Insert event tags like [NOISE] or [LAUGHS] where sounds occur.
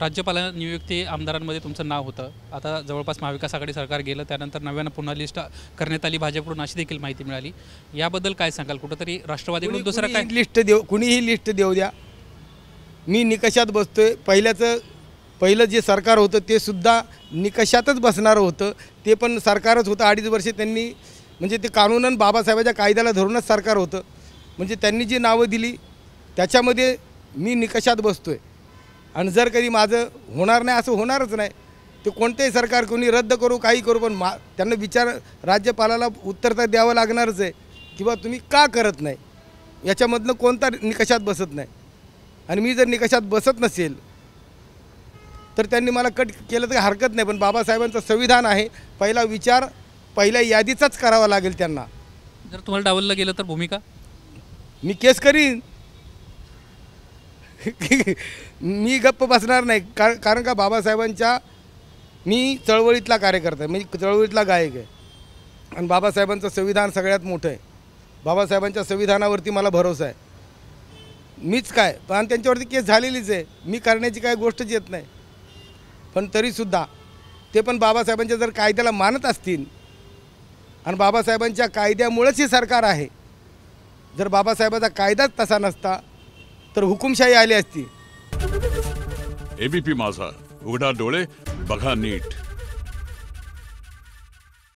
राज्यपाला नियुक्ती आमदारांमध्ये तुमचं नाव होतं आता जवळपास महाविकास आघाडी सरकार गेलं त्यानंतर नव्यानं पुन्हा लिस्ट करण्यात आली भाजपकडून अशी देखील माहिती मिळाली याबद्दल काय सांगाल कुठंतरी राष्ट्रवादीकडून दुसरा काय लिस्ट देऊ कुणीही लिस्ट देऊ द्या मी निकषात बसतोय पहिल्याचं पहिलं जे सरकार होतं ते सुद्धा निकषातच बसणारं होतं ते पण सरकारच होतं अडीच वर्षे त्यांनी म्हणजे ते कानूनन बाबासाहेबाच्या कायद्याला धरूनच सरकार होतं म्हणजे त्यांनी जी नावं दिली त्याच्यामध्ये मी निकषात बसतो आहे आणि जर कधी माझं होणार नाही असं होणारच नाही ते कोणतेही सरकार कोणी रद्द करू काही करू पण मा त्यांना विचार राज्यपालाला उत्तर द्यावं लागणारच आहे किंवा तुम्ही का करत नाही याच्यामधनं कोणता निकषात बसत नाही आणि मी जर निकषात बसत नसेल तर त्यांनी मला कट केलं तर हरकत नाही पण बाबासाहेबांचं संविधान आहे पहिला विचार पहिल्या यादीचाच करावा लागेल त्यांना जर तुम्हाला डावललं गेलं तर भूमिका मी केस करीन [LAUGHS] मी गप्प बसणार नाही का कारण का बाबासाहेबांच्या मी चळवळीतला कार्यकर्ता आहे म्हणजे चळवळीतला गायक आहे आणि बाबासाहेबांचं संविधान सगळ्यात मोठं आहे बाबासाहेबांच्या संविधानावरती मला भरोसा आहे मीच काय पण त्यांच्यावरती केस झालेलीच आहे मी करण्याची काय गोष्टच येत नाही पण तरीसुद्धा ते पण बाबासाहेबांच्या जर कायद्याला मानत असतील आणि बाबासाहेबांच्या कायद्यामुळेच हे सरकार आहे जर बाबासाहेबांचा कायदाच तसा नसता तर हुकुमशाही आली असती एबीपी माझा उघडा डोळे बघा नीट